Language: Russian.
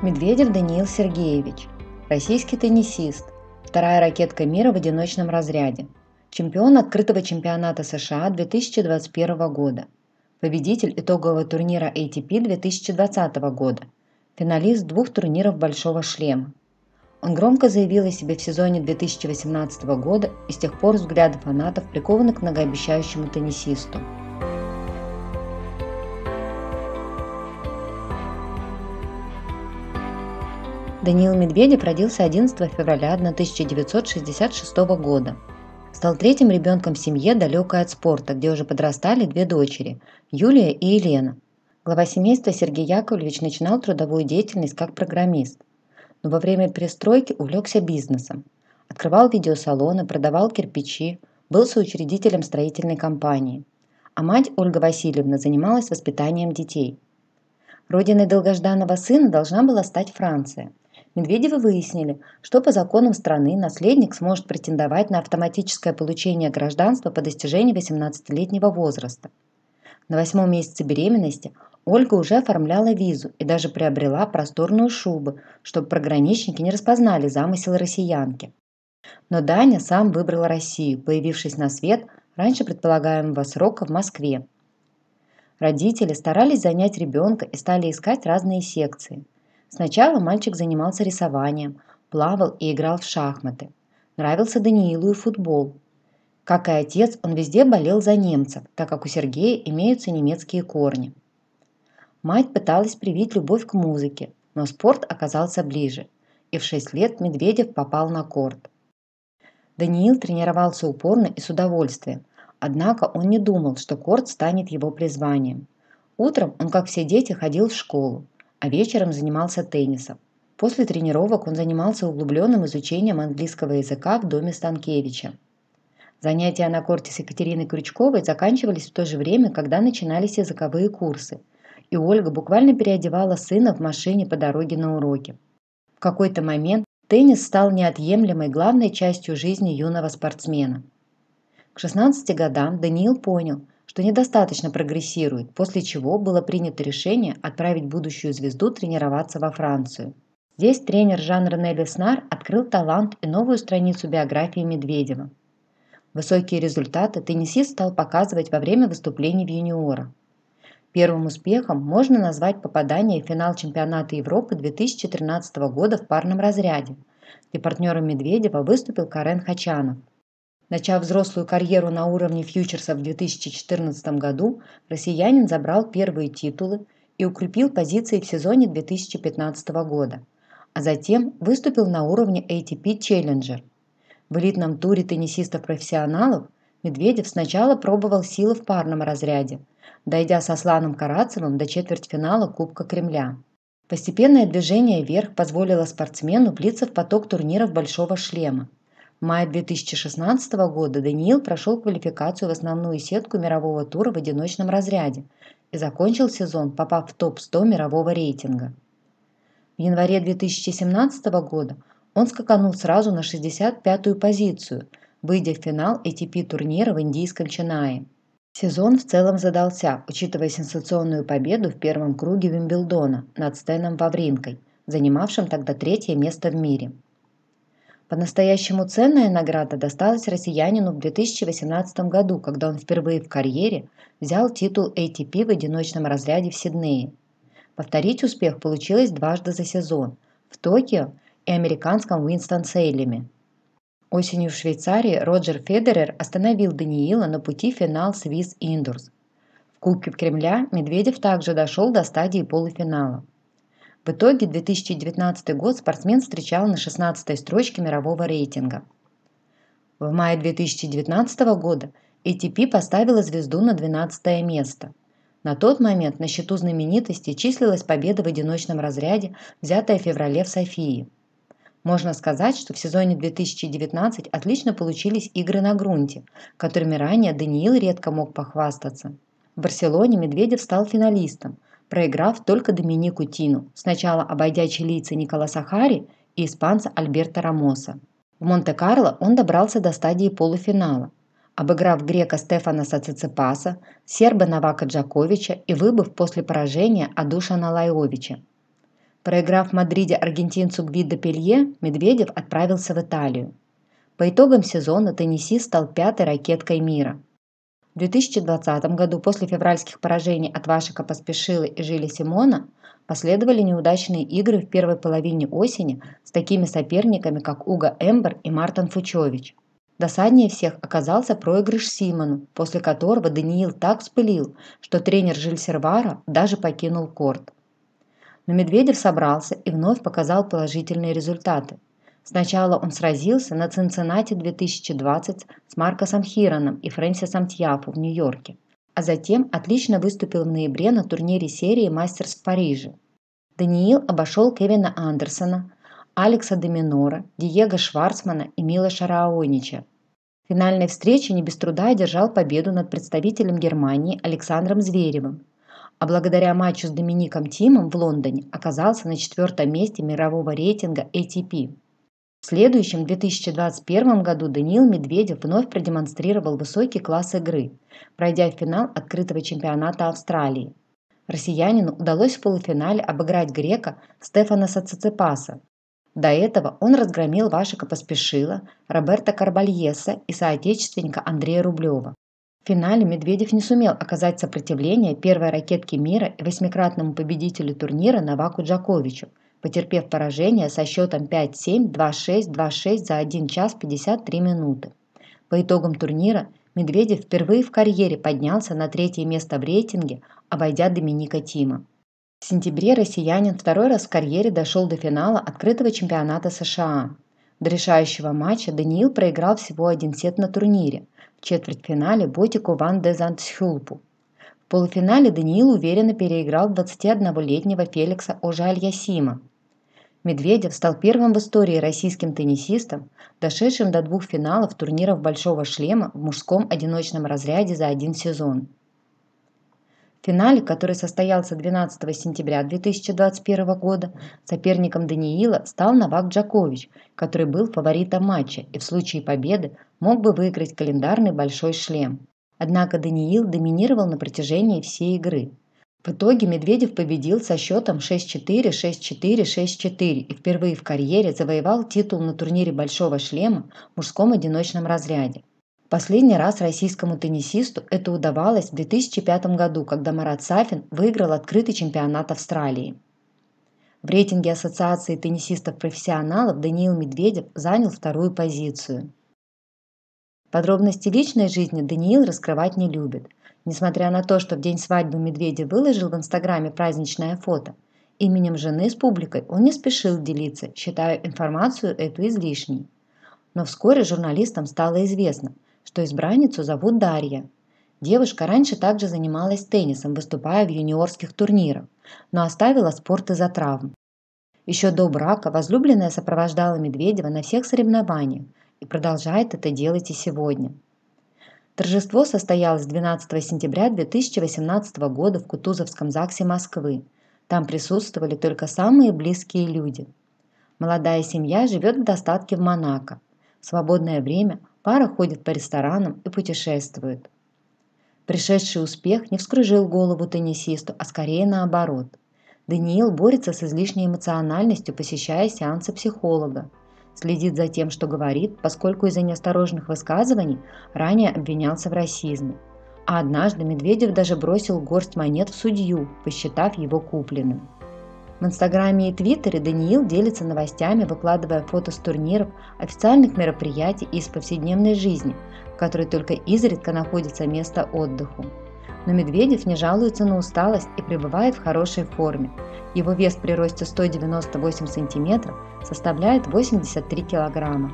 Медведев Даниил Сергеевич, российский теннисист, вторая ракетка мира в одиночном разряде, чемпион открытого чемпионата США 2021 года, победитель итогового турнира ATP 2020 года, финалист двух турниров «Большого шлема». Он громко заявил о себе в сезоне 2018 года и с тех пор взгляды фанатов прикованы к многообещающему теннисисту. Даниил Медведев родился 11 февраля 1966 года. Стал третьим ребенком в семье, далекой от спорта, где уже подрастали две дочери – Юлия и Елена. Глава семейства Сергей Яковлевич начинал трудовую деятельность как программист, но во время перестройки увлекся бизнесом. Открывал видеосалоны, продавал кирпичи, был соучредителем строительной компании. А мать Ольга Васильевна занималась воспитанием детей. Родиной долгожданного сына должна была стать Франция. Медведевы выяснили, что по законам страны наследник сможет претендовать на автоматическое получение гражданства по достижении 18-летнего возраста. На восьмом месяце беременности Ольга уже оформляла визу и даже приобрела просторную шубу, чтобы пограничники не распознали замысел россиянки. Но Даня сам выбрал Россию, появившись на свет раньше предполагаемого срока в Москве. Родители старались занять ребенка и стали искать разные секции – Сначала мальчик занимался рисованием, плавал и играл в шахматы. Нравился Даниилу и футбол. Как и отец, он везде болел за немцев, так как у Сергея имеются немецкие корни. Мать пыталась привить любовь к музыке, но спорт оказался ближе, и в 6 лет Медведев попал на корт. Даниил тренировался упорно и с удовольствием, однако он не думал, что корт станет его призванием. Утром он, как все дети, ходил в школу, а вечером занимался теннисом. После тренировок он занимался углубленным изучением английского языка в доме Станкевича. Занятия на корте с Екатериной Крючковой заканчивались в то же время, когда начинались языковые курсы, и Ольга буквально переодевала сына в машине по дороге на уроки. В какой-то момент теннис стал неотъемлемой главной частью жизни юного спортсмена. К 16 годам Даниил понял – что недостаточно прогрессирует, после чего было принято решение отправить будущую звезду тренироваться во Францию. Здесь тренер Жан-Рене Леснар открыл талант и новую страницу биографии Медведева. Высокие результаты теннисист стал показывать во время выступлений в юниорах. Первым успехом можно назвать попадание в финал чемпионата Европы 2013 года в парном разряде, где партнером Медведева выступил Карен Хачанов – Начав взрослую карьеру на уровне фьючерса в 2014 году, россиянин забрал первые титулы и укрепил позиции в сезоне 2015 года, а затем выступил на уровне ATP Challenger. В элитном туре теннисистов-профессионалов Медведев сначала пробовал силы в парном разряде, дойдя со Сланом Карацевым до четвертьфинала Кубка Кремля. Постепенное движение вверх позволило спортсмену влиться в поток турниров «Большого шлема», мая 2016 года Даниил прошел квалификацию в основную сетку мирового тура в одиночном разряде и закончил сезон, попав в топ-100 мирового рейтинга. В январе 2017 года он скаканул сразу на 65-ю позицию, выйдя в финал ATP-турнира в индийском Ченнаи. Сезон в целом задался, учитывая сенсационную победу в первом круге Вимблдона над Стэном Вавринкой, занимавшим тогда третье место в мире – по-настоящему ценная награда досталась россиянину в 2018 году, когда он впервые в карьере взял титул ATP в одиночном разряде в Сиднее. Повторить успех получилось дважды за сезон – в Токио и американском Уинстон-Сейлеме. Осенью в Швейцарии Роджер Федерер остановил Даниила на пути финал Swiss Indoors. В Кубке Кремля Медведев также дошел до стадии полуфинала. В итоге 2019 год спортсмен встречал на 16 строчке мирового рейтинга. В мае 2019 года ATP поставила звезду на 12 место. На тот момент на счету знаменитости числилась победа в одиночном разряде, взятая в феврале в Софии. Можно сказать, что в сезоне 2019 отлично получились игры на грунте, которыми ранее Даниил редко мог похвастаться. В Барселоне Медведев стал финалистом – проиграв только Доминику Тину, сначала обойдя чилийца Николаса Хари и испанца Альберта Рамоса. В Монте-Карло он добрался до стадии полуфинала, обыграв грека Стефана Сациципаса, серба Навака Джаковича и выбыв после поражения Адушана Лайовича. Проиграв в Мадриде аргентинцу Гвидо Пелье, Медведев отправился в Италию. По итогам сезона теннисист стал пятой ракеткой мира. В 2020 году после февральских поражений от Вашика Поспешилы и Жили Симона последовали неудачные игры в первой половине осени с такими соперниками, как Уга Эмбер и Мартин Фучович. Досаднее всех оказался проигрыш Симону, после которого Даниил так спылил, что тренер Жиль Сервара даже покинул корт. Но Медведев собрался и вновь показал положительные результаты. Сначала он сразился на Цинциннати 2020 с Маркосом Хироном и Фрэнсисом Тьяфу в Нью-Йорке, а затем отлично выступил в ноябре на турнире серии «Мастерс в Париже». Даниил обошел Кевина Андерсона, Алекса Доминора, Диего Шварцмана и Мила Шараонича. В финальной встрече не без труда одержал победу над представителем Германии Александром Зверевым, а благодаря матчу с Домиником Тимом в Лондоне оказался на четвертом месте мирового рейтинга ATP. В следующем 2021 году Даниил Медведев вновь продемонстрировал высокий класс игры, пройдя в финал открытого чемпионата Австралии. Россиянину удалось в полуфинале обыграть грека Стефана Сацицепаса. До этого он разгромил Вашика Поспешила, Роберта Карбальеса и соотечественника Андрея Рублева. В финале Медведев не сумел оказать сопротивление первой ракетке мира и восьмикратному победителю турнира Новаку Джаковичу – потерпев поражение со счетом 5-7, 2-6, 2-6 за 1 час 53 минуты. По итогам турнира Медведев впервые в карьере поднялся на третье место в рейтинге, обойдя Доминика Тима. В сентябре россиянин второй раз в карьере дошел до финала открытого чемпионата США. До решающего матча Даниил проиграл всего один сет на турнире, в четвертьфинале Ботику Ван де Зандсхюлпу в полуфинале Даниил уверенно переиграл 21-летнего Феликса Ожальясима. Медведев стал первым в истории российским теннисистом, дошедшим до двух финалов турниров «Большого шлема» в мужском одиночном разряде за один сезон. В финале, который состоялся 12 сентября 2021 года, соперником Даниила стал Новак Джакович, который был фаворитом матча и в случае победы мог бы выиграть календарный большой шлем. Однако Даниил доминировал на протяжении всей игры. В итоге Медведев победил со счетом 6-4, 6-4, 6-4 и впервые в карьере завоевал титул на турнире «Большого шлема» в мужском одиночном разряде. Последний раз российскому теннисисту это удавалось в 2005 году, когда Марат Сафин выиграл открытый чемпионат Австралии. В рейтинге Ассоциации теннисистов-профессионалов Даниил Медведев занял вторую позицию. Подробности личной жизни Даниил раскрывать не любит. Несмотря на то, что в день свадьбы Медведя выложил в Инстаграме праздничное фото, именем жены с публикой он не спешил делиться, считая информацию эту излишней. Но вскоре журналистам стало известно, что избранницу зовут Дарья. Девушка раньше также занималась теннисом, выступая в юниорских турнирах, но оставила спорт из-за травм. Еще до брака возлюбленная сопровождала Медведева на всех соревнованиях, и продолжает это делать и сегодня. Торжество состоялось 12 сентября 2018 года в Кутузовском ЗАГСе Москвы. Там присутствовали только самые близкие люди. Молодая семья живет в достатке в Монако. В свободное время пара ходит по ресторанам и путешествует. Пришедший успех не вскружил голову теннисисту, а скорее наоборот. Даниил борется с излишней эмоциональностью, посещая сеансы психолога следит за тем, что говорит, поскольку из-за неосторожных высказываний ранее обвинялся в расизме. А однажды Медведев даже бросил горсть монет в судью, посчитав его купленным. В Инстаграме и Твиттере Даниил делится новостями, выкладывая фото с турниров, официальных мероприятий и из повседневной жизни, в которой только изредка находится место отдыху но Медведев не жалуется на усталость и пребывает в хорошей форме. Его вес при росте 198 см составляет 83 килограмма.